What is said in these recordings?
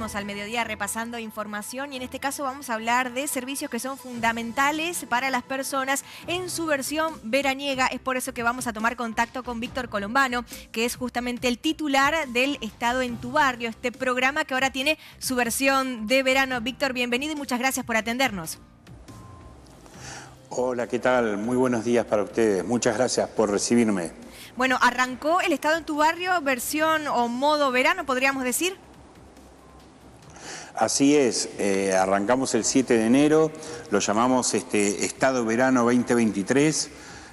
al mediodía repasando información y en este caso vamos a hablar de servicios que son fundamentales para las personas en su versión veraniega. Es por eso que vamos a tomar contacto con Víctor Colombano, que es justamente el titular del Estado en tu barrio, este programa que ahora tiene su versión de verano. Víctor, bienvenido y muchas gracias por atendernos. Hola, ¿qué tal? Muy buenos días para ustedes. Muchas gracias por recibirme. Bueno, arrancó el Estado en tu barrio, versión o modo verano, podríamos decir. Así es, eh, arrancamos el 7 de enero, lo llamamos este, Estado Verano 2023,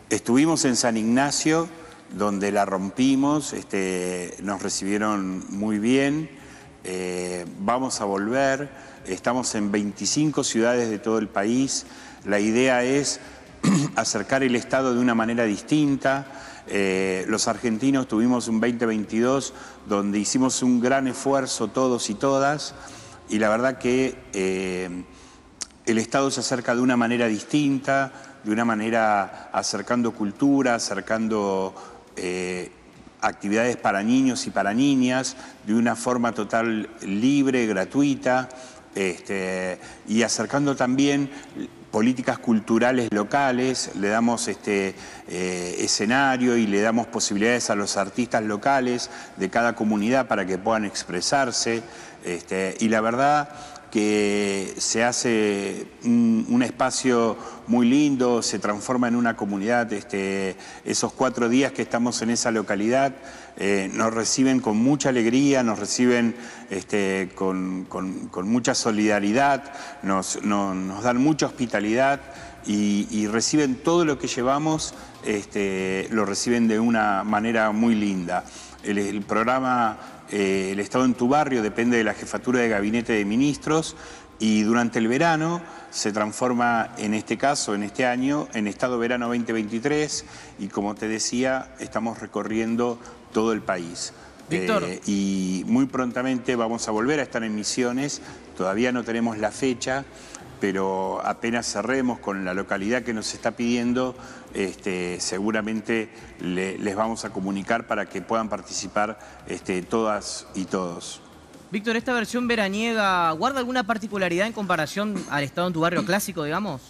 estuvimos en San Ignacio, donde la rompimos, este, nos recibieron muy bien, eh, vamos a volver, estamos en 25 ciudades de todo el país, la idea es acercar el Estado de una manera distinta, eh, los argentinos tuvimos un 2022 donde hicimos un gran esfuerzo todos y todas, y la verdad que eh, el Estado se acerca de una manera distinta, de una manera acercando cultura, acercando eh, actividades para niños y para niñas, de una forma total libre, gratuita, este, y acercando también políticas culturales locales, le damos este, eh, escenario y le damos posibilidades a los artistas locales de cada comunidad para que puedan expresarse. Este, y la verdad que se hace un, espacio muy lindo, se transforma en una comunidad. Este, esos cuatro días que estamos en esa localidad eh, nos reciben con mucha alegría, nos reciben este, con, mucha solidaridad, nos dan mucha hospitalidad y, reciben todo lo que llevamos, este, lo reciben de una manera muy linda. el, programa eh, el Estado en tu barrio depende de la jefatura de gabinete de ministros y durante el verano se transforma, en este caso, en este año, en Estado Verano 2023 y como te decía, estamos recorriendo todo el país. Eh, y muy prontamente vamos a volver a estar en misiones, todavía no tenemos la fecha, pero apenas cerremos con la localidad que nos está pidiendo, este, seguramente les vamos a comunicar para que puedan participar este, todas y todos. Víctor, ¿esta versión veraniega guarda alguna particularidad en comparación al estado en tu barrio clásico, digamos?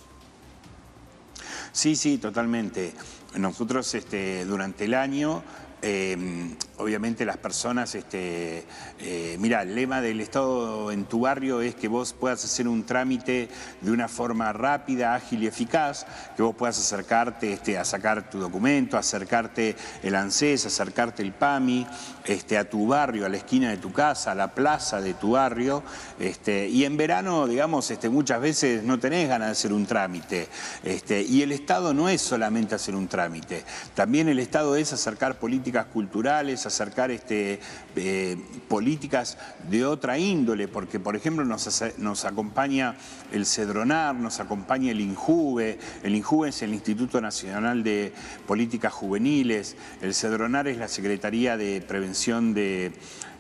Sí, sí, totalmente. Nosotros este, durante el año em, obviamente las personas, este, eh, mira, el lema del Estado en tu barrio es que vos puedas hacer un trámite de una forma rápida, ágil y eficaz, que vos puedas acercarte este, a sacar tu documento, acercarte el ANSES, acercarte el PAMI, este, a tu barrio, a la esquina de tu casa, a la plaza de tu barrio. Este, y en verano, digamos, este, muchas veces no tenés ganas de hacer un trámite. Este, y el Estado no es solamente hacer un trámite, también el Estado es acercar políticas culturales, acercar este, eh, políticas de otra índole, porque por ejemplo nos, nos acompaña el Cedronar, nos acompaña el INJUVE, el INJUVE es el Instituto Nacional de Políticas Juveniles, el Cedronar es la Secretaría de Prevención de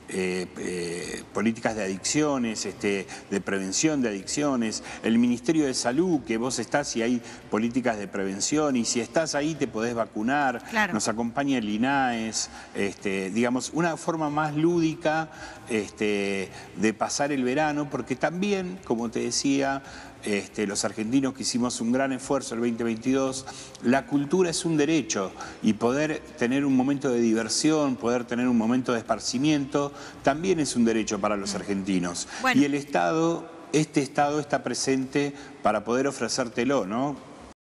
eh, eh, políticas de adicciones, este, de prevención de adicciones, el Ministerio de Salud, que vos estás y hay políticas de prevención y si estás ahí te podés vacunar, nos acompaña el INAES, e este, digamos, una forma más lúdica este, de pasar el verano, porque también, como te decía, este, los argentinos que hicimos un gran esfuerzo el 2022, la cultura es un derecho y poder tener un momento de diversión, poder tener un momento de esparcimiento, también es un derecho para los argentinos. Y el Estado, este Estado está presente para poder ofrecértelo, ¿no?